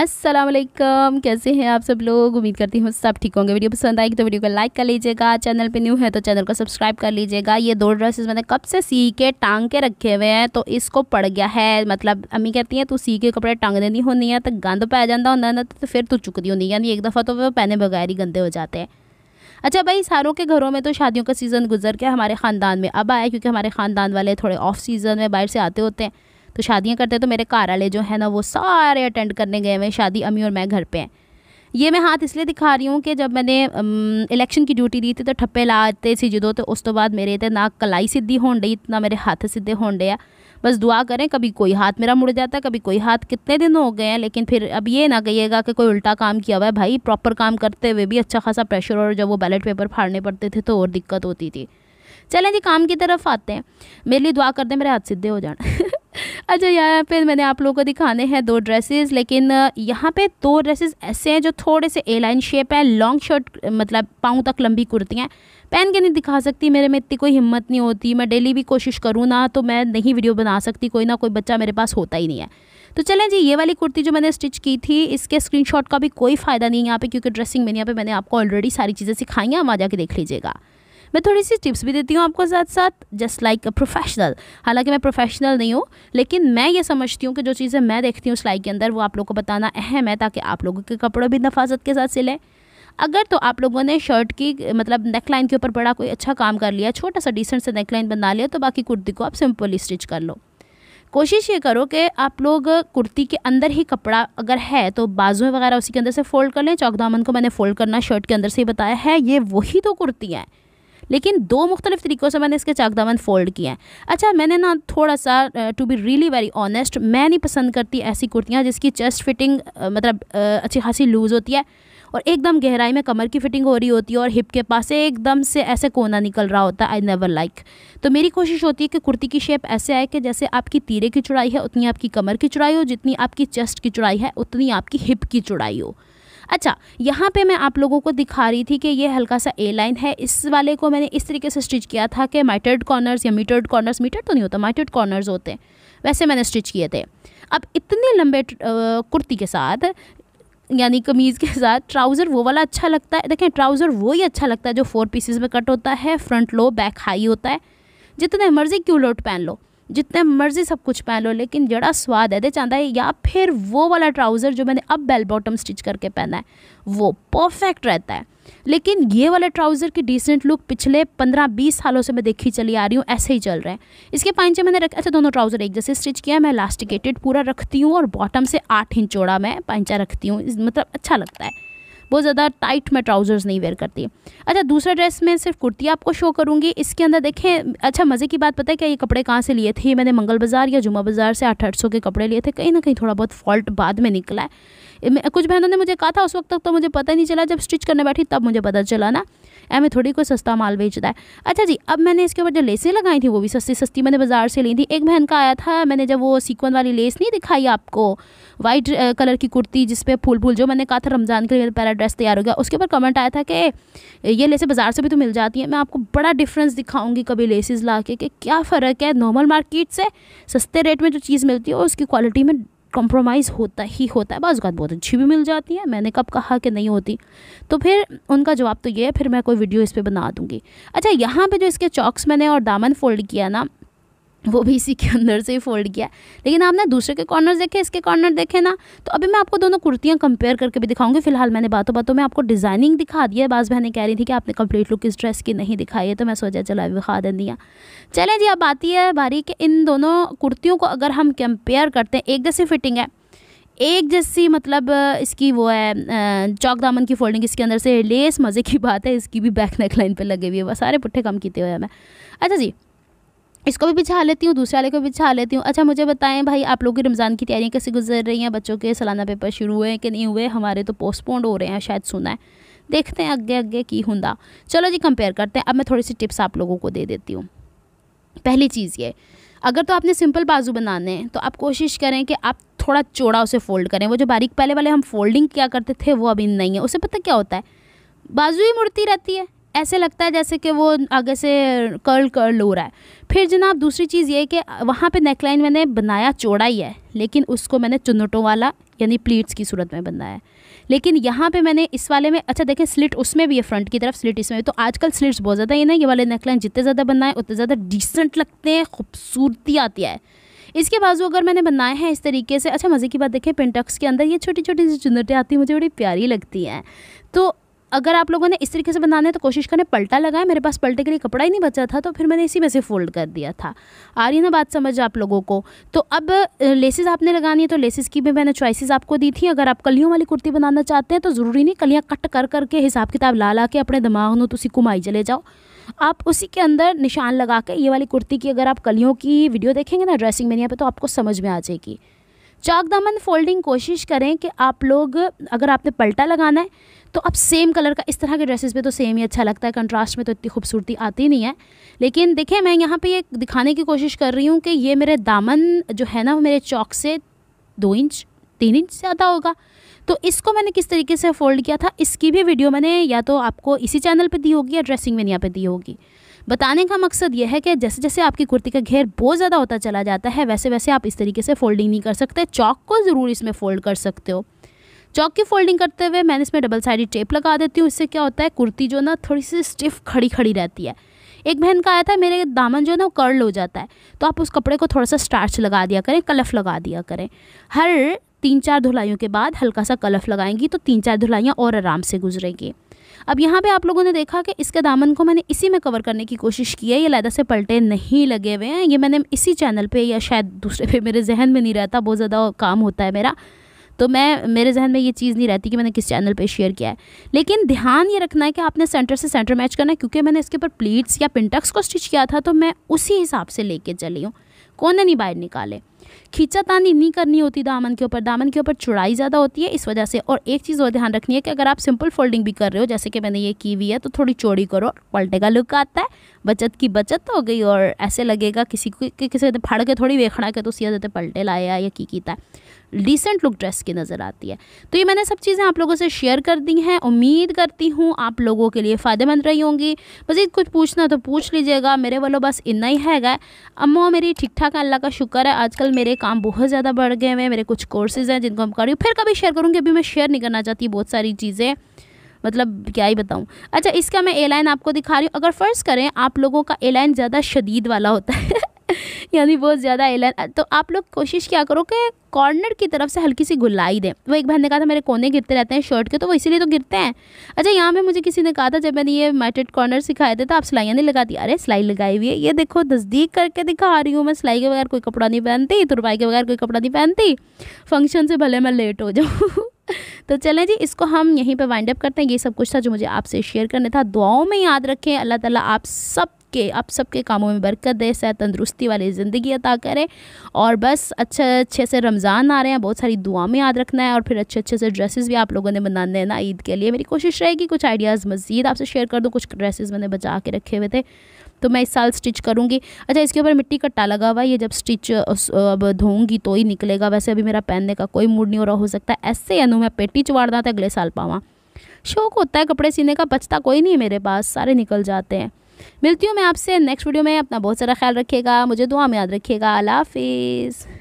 असलम कैसे हैं आप सब लोग उम्मीद करती हूँ सब ठीक होंगे वीडियो पसंद आएगी तो वीडियो को लाइक कर लीजिएगा चैनल पे न्यू है तो चैनल को सब्सक्राइब कर लीजिएगा ये दो ड्रेसेस मैंने कब से सी के टांग के रखे हुए हैं तो इसको पड़ गया है मतलब अम्मी कहती हैं तू सी के कपड़े टांग देनी होनी है तो गंद पै जाता होंगे ना तो फिर तू चुकती होनी यानी एक दफ़ा तो वो पहने बगैर ही गंदे हो जाते हैं अच्छा भाई सारों के घरों में तो शादियों का सीज़न गुजर के हमारे ख़ानदान में अब आया क्योंकि हमारे ख़ानदान वाले थोड़े ऑफ सीज़न में बाहर से आते होते हैं तो शादियाँ करते तो मेरे घर वाले जो है ना वो सारे अटेंड करने गए हुए शादी अम्मी और मैं घर पर हैं ये मैं हाथ इसलिए दिखा रही हूँ कि जब मैंने इलेक्शन की ड्यूटी दी थी तो ठप्पे लाते थे जो तो उस तो बाद मेरे तो ना कलाई सीधी हो रही ना मेरे हाथ सीधे हो डे बस दुआ करें कभी कोई हाथ मेरा मुड़ जाता है कभी कोई हाथ कितने दिन हो गए हैं लेकिन फिर अब ये ना कहिएगा कि कोई उल्टा काम किया हुआ है भाई प्रॉपर काम करते हुए भी अच्छा खासा प्रेशर और जब वो बैलेट पेपर फाड़ने पड़ते थे तो और दिक्कत होती थी चलें जी काम की तरफ आते हैं मेरे लिए दुआ कर दें मेरे हाथ सीधे हो जाए अच्छा यहाँ पे मैंने आप लोगों को दिखाने हैं दो ड्रेसेस लेकिन यहाँ पे दो ड्रेसेस ऐसे हैं जो थोड़े से ए लाइन शेप है लॉन्ग शर्ट मतलब पाँव तक लंबी कुर्तियाँ पहन के नहीं दिखा सकती मेरे में इतनी कोई हिम्मत नहीं होती मैं डेली भी कोशिश करूँ ना तो मैं नहीं वीडियो बना सकती कोई ना कोई बच्चा मेरे पास होता ही नहीं है तो चलें जी ये वाली कुर्ती जो मैंने स्टिच की थी इसके स्क्रीनशॉट का भी कोई फ़ायदा नहीं है यहाँ पे क्योंकि ड्रेसिंग मैंने यहाँ पे मैंने आपको ऑलरेडी सारी चीज़ें सिखाई हैं वहाँ जाके देख लीजिएगा मैं थोड़ी सी टिप्स भी देती हूँ आपको साथ साथ जस्ट लाइक अ प्रोफेशनल हालांकि मैं प्रोफेशनल नहीं हूँ लेकिन मैं ये समझती हूँ कि जो चीज़ें मैं देखती हूँ सिलाई के अंदर वो आप लोग को बताना अहम है ताकि आप लोगों के कपड़ों भी नफाजत के साथ सिलें अगर तो आप लोगों ने शर्ट की मतलब नेक लाइन के ऊपर बड़ा कोई अच्छा काम कर लिया छोटा सा डिसेंट से नेक लाइन बना लिया तो बाकी कुर्ती को आप सिंपली स्टिच कर लो कोशिश ये करो कि आप लोग कुर्ती के अंदर ही कपड़ा अगर है तो बाजू वगैरह उसी के अंदर से फ़ोल्ड कर लें चौक दामन को मैंने फ़ोल्ड करना शर्ट के अंदर से ही बताया है ये वही तो कुर्तियाँ हैं लेकिन दो मुख्तलिफ तरीक़ों से मैंने इसके चाक दामन फोल्ड किए हैं अच्छा मैंने ना थोड़ा सा to be really very honest मैं नहीं पसंद करती ऐसी कुर्तियाँ जिसकी चेस्ट फिटिंग मतलब अच्छी खासी लूज़ होती है और एकदम गहराई में कमर की फिटिंग हो रही होती है और हिप के पास से एकदम से ऐसे कोना निकल रहा होता है आई नेवर लाइक तो मेरी कोशिश होती है कि कुर्ती की शेप ऐसे आए कि जैसे आपकी तीरे की चुड़ाई है उतनी आपकी कमर की चुड़ाई हो जितनी आपकी चेस्ट की चुड़ाई है उतनी आपकी हिप की चुड़ाई हो अच्छा यहाँ पे मैं आप लोगों को दिखा रही थी कि ये हल्का सा ए लाइन है इस वाले को मैंने इस तरीके से स्टिच किया था कि माइटेड कॉर्नर्स या मीटर्ड कॉर्नर्स मीटर तो नहीं होता माइटेड कॉर्नर्स होते हैं वैसे मैंने स्टिच किए थे अब इतने लंबे कुर्ती के साथ यानी कमीज़ के साथ ट्राउज़र वो वाला अच्छा लगता है देखें ट्राउज़र वो ही अच्छा लगता है जो फोर पीसेज में कट होता है फ्रंट लो बैक हाई होता है जितने मर्ज़ी क्यूलोट पहन लो जितने मर्जी सब कुछ पहन लो लेकिन जड़ा स्वाद है दे चाहता है या फिर वो वाला ट्राउज़र जो मैंने अब बेल बॉटम स्टिच करके पहना है वो परफेक्ट रहता है लेकिन ये वाला ट्राउज़र की डिसेंट लुक पिछले पंद्रह बीस सालों से मैं देखी चली आ रही हूँ ऐसे ही चल रहे हैं इसके पाइचे मैंने रखे अच्छा दोनों ट्राउज़र एक जैसे स्टिच किया मैं इलास्टिकेटेड पूरा रखती हूँ और बॉटम से आठ इंच चौड़ा मैं पाइचा रखती हूँ मतलब अच्छा लगता है बहुत ज़्यादा टाइट मैं ट्राउज़र्स नहीं वेयर करती अच्छा दूसरा ड्रेस मैं सिर्फ कुर्ती आपको शो करूँगी इसके अंदर देखें अच्छा मज़े की बात पता है क्या ये कपड़े कहाँ से लिए थे मैंने मंगल बाज़ार या जुमा बाज़ार से आठ आठ सौ के कपड़े लिए थे कहीं ना कहीं थोड़ा बहुत फॉल्ट बाद में निकला है कुछ बहनों ने मुझे कहा था उस वक्त तक तो मुझे पता नहीं चला जब स्टिच करने बैठी तब मुझे पता चला ना में थोड़ी कोई सस्ता माल बेचता है अच्छा जी अब मैंने इसके ऊपर जो लेसें लगाई थी वो भी सस्ती सस्ती मैंने बाज़ार से ली थी एक बहन का आया था मैंने जब वो सीक्वन वाली लेस नहीं दिखाई आपको वाइट कलर की कुर्ती जिसपे फूल फूल जो मैंने कहा था रमज़ान के लिए मेरा पहला ड्रेस तैयार हो गया उसके ऊपर कमेंट आया था कि ये लेसें बाज़ार से भी तो मिल जाती हैं मैं आपको बड़ा डिफरेंस दिखाऊंगी कभी लेसेज ला के क्या फ़र्क है नॉर्मल मार्केट से सस्ते रेट में जो चीज़ मिलती है उसकी क्वालिटी में कॉम्प्रोमाइज़ होता ही होता है बाज़ात बहुत अच्छी भी मिल जाती है मैंने कब कहा कि नहीं होती तो फिर उनका जवाब तो ये है फिर मैं कोई वीडियो इस पर बना दूँगी अच्छा यहाँ पर जो इसके चॉक्स मैंने और दामन फोल्ड किया ना वो भी इसी के अंदर से ही फोल्ड किया लेकिन आपने दूसरे के कॉर्नर देखे इसके कॉर्नर देखे ना तो अभी मैं आपको दोनों कुर्तियाँ कंपेयर करके भी दिखाऊंगी फिलहाल मैंने बातों बातों में आपको डिज़ाइनिंग दिखा दिया है बाज़ बहने कह रही थी कि आपने कंप्लीट लुक इस ड्रेस की नहीं दिखाई है तो मैं सोचा चला अभी दिखा दे दिया चले जी अब आती है बारी कि इन दोनों कुर्तियों को अगर हम कंपेयर करते हैं एक जैसी फिटिंग है एक जैसी मतलब इसकी वो है चौक दामन की फोल्डिंग इसके अंदर से लेस मज़े की बात है इसकी भी बैक नेक लाइन पर लगे हुई है वह सारे पुट्ठे कम किए हुए हैं मैं अच्छा जी इसको भी बिछा लेती हूँ दूसरे वाले को भी बिछा लेती हूँ अच्छा मुझे बताएं भाई आप लोगों की रमज़ान की तैयारियाँ कैसे गुजर रही हैं बच्चों के सालाना पेपर शुरू हुए हैं कि नहीं हुए हमारे तो पोस्टपोन्ड हो रहे हैं शायद सुना है देखते हैं अगे अगे की हुंदा चलो जी कंपेयर करते हैं अब मैं थोड़ी सी टिप्स आप लोगों को दे देती हूँ पहली चीज़ ये अगर तो आपने सिंपल बाजू बनाने हैं तो आप कोशिश करें कि आप थोड़ा चौड़ा उसे फोल्ड करें वो जो बारीक पहले वाले हम फोल्डिंग क्या करते थे वो अभी नहीं है उसे पता क्या होता है बाजू ही मुड़ती रहती है ऐसे लगता है जैसे कि वो आगे से कर्ल कर्ल हो रहा है फिर जनाब दूसरी चीज़ ये कि वहाँ पे नेकलाइन मैंने बनाया चौड़ा ही है लेकिन उसको मैंने चुनटों वाला यानी प्लीट्स की सूरत में बनाया है लेकिन यहाँ पे मैंने इस वाले में अच्छा देखें स्लिट उसमें भी है फ्रंट की तरफ स्लिट इसमें तो आजकल स्लिट्स बहुत ज़्यादा ही ना ये वाले नेकलाइन जितने ज़्यादा बनाए उतने ज़्यादा डिसेंट लगते हैं खूबसूरती आती है इसके बाजू अगर मैंने बनाए हैं इस तरीके से अच्छा मज़े की बात देखें पेंटक्स के अंदर ये छोटी छोटी सी चुनटें आती हैं मुझे बड़ी प्यारी लगती हैं तो अगर आप लोगों ने इस तरीके से बनाना है तो कोशिश करें पलटा लगाएं मेरे पास पलटे के लिए कपड़ा ही नहीं बचा था तो फिर मैंने इसी में से फोल्ड कर दिया था आ रही ना बात समझ आप लोगों को तो अब लेसेस आपने लगानी है तो लेसेस की भी मैंने चॉइसेस आपको दी थी अगर आप कलियों वाली कुर्ती बनाना चाहते हैं तो ज़रूरी नहीं कलियाँ कट कर करके हिसाब किताब ला ला के अपने दिमाग में तुम घुमाई चले जाओ आप उसी के अंदर निशान लगा के ये वाली कुर्ती की अगर आप कलियों की वीडियो देखेंगे ना ड्रेसिंग मेनिया पर तो आपको समझ में आ जाएगी चाक दामन फोल्डिंग कोशिश करें कि आप लोग अगर आपने पलटा लगाना है तो अब सेम कलर का इस तरह के ड्रेसेस पे तो सेम ही अच्छा लगता है कंट्रास्ट में तो इतनी खूबसूरती आती नहीं है लेकिन देखिए मैं यहाँ पे ये दिखाने की कोशिश कर रही हूँ कि ये मेरे दामन जो है ना वो मेरे चौक से दो इंच तीन इंच ज़्यादा होगा तो इसको मैंने किस तरीके से फोल्ड किया था इसकी भी वीडियो मैंने या तो आपको इसी चैनल पर दी होगी या ड्रेसिंग में यहाँ पर दी होगी बताने का मकसद यह है कि जैसे जैसे आपकी कुर्ती का घेर बहुत ज़्यादा होता चला जाता है वैसे वैसे आप इस तरीके से फोल्डिंग नहीं कर सकते चौक को ज़रूर इसमें फ़ोल्ड कर सकते हो चौक की फोल्डिंग करते हुए मैंने इसमें डबल साइड टेप लगा देती हूँ इससे क्या होता है कुर्ती जो ना थोड़ी सी स्टिफ खड़ी खड़ी रहती है एक बहन का आया था मेरे दामन जो है ना वो कर्ल हो जाता है तो आप उस कपड़े को थोड़ा सा स्टार्च लगा दिया करें कलफ लगा दिया करें हर तीन चार धुलाइयों के बाद हल्का सा कलफ लगाएंगी तो तीन चार धुलाइयाँ और आराम से गुजरेंगी अब यहाँ पे आप लोगों ने देखा कि इसके दामन को मैंने इसी में कवर करने की कोशिश की है ये लहदा से पलटे नहीं लगे हुए हैं ये मैंने इसी चैनल पे या शायद दूसरे पे मेरे जहन में नहीं रहता बहुत ज़्यादा काम होता है मेरा तो मैं मेरे जहन में ये चीज़ नहीं रहती कि मैंने किस चैनल पर शेयर किया है लेकिन ध्यान ये रखना है कि आपने सेंटर से सेंटर मैच करना है क्योंकि मैंने इसके ऊपर प्लीट्स या पिंटक्स को स्टिच किया था तो मैं उसी हिसाब से लेके चली हूँ कोने नहीं बाहर निकाले खींचा तानी नहीं करनी होती दामन के ऊपर दामन के ऊपर चौड़ाई ज़्यादा होती है इस वजह से और एक चीज़ और ध्यान रखनी है कि अगर आप सिंपल फोल्डिंग भी कर रहे हो जैसे कि मैंने ये की हुई है तो थोड़ी चौड़ी करो पलटे का लुक आता है बचत की बचत हो गई और ऐसे लगेगा किसी को कि किसी फाड़ के थोड़ी वेखना के तो सीधा देते पलटे लाया या की कीता है डिसेंट लुक ड्रेस की नज़र आती है तो ये मैंने सब चीज़ें आप लोगों से शेयर कर दी हैं उम्मीद करती हूँ आप लोगों के लिए फ़ायदेमंद रही होंगी मज़ीद कुछ पूछना तो पूछ लीजिएगा मेरे वालों बस इतना ही हैगा अम्मा मेरी ठीक ठाक अल्लाह का शुक्र है आजकल आजकल मेरे काम बहुत ज़्यादा बढ़ गए हुए हैं मेरे कुछ कोर्सेज़ हैं जिनको मैं कर रही हूँ फिर कभी शेयर करूँगी अभी मैं शेयर नहीं करना चाहती बहुत सारी चीज़ें मतलब क्या ही बताऊँ अच्छा इसका मैं ए लाइन आपको दिखा रही हूँ अगर फ़र्ज़ करें आप लोगों का ए लाइन ज़्यादा शदीद वाला होता है यानी बहुत ज़्यादा एलन तो आप लोग कोशिश क्या करो कि कॉर्नर की तरफ से हल्की सी गुलाई दें वो एक बहन ने कहा था मेरे कोने गिरते रहते हैं शर्ट के तो वो इसीलिए तो गिरते हैं अच्छा यहाँ पे मुझे किसी ने कहा था जब मैंने ये मैटेड कॉर्नर सिखाए थे तो आप सिलाइयाँ नहीं लगाती अरे सिलाई लगाई हुई है ये देखो तस्दीक करके दिखा रही हूँ मैं सिलाई के बगैर कोई कपड़ा नहीं पहनती तुरपाई के बगैर कोई कपड़ा नहीं पहनती फंक्शन से भले मैं लेट हो जाऊँ तो चलें जी इसको हम यहीं पे वाइंड अप करते हैं ये सब कुछ था जो मुझे आपसे शेयर करने था दुआओं में याद रखें अल्लाह ताला आप सब के आप सबके कामों में बरकत दे सह तंदरुस्ती वाली ज़िंदगी अता करें और बस अच्छे अच्छे से रमज़ान आ रहे हैं बहुत सारी दुआ में याद रखना है और फिर अच्छे अच्छे से ड्रेसेस भी आप लोगों ने बनाने हैं ना ईद के लिए मेरी कोशिश रहेगी कुछ आइडियाज़ मज़ीद आपसे शेयर कर दूँ कुछ ड्रेसेज मैंने बचा के रखे हुए थे तो मैं इस साल स्टिच करूँगी अच्छा इसके ऊपर मिट्टी कट्टा लगा हुआ है ये जब स्टिच अब धोऊंगी तो ही निकलेगा वैसे अभी मेरा पहनने का कोई मूड नहीं हो रहा हो सकता है ऐसे यानू मैं पेटी चवाड़ता था अगले साल पावा शौक होता है कपड़े सीने का बचता कोई नहीं मेरे पास सारे निकल जाते हैं मिलती हूँ मैं आपसे नेक्स्ट वीडियो में अपना बहुत सारा ख्याल रखिएगा मुझे दुआ में याद रखिएगा अला हाफिज़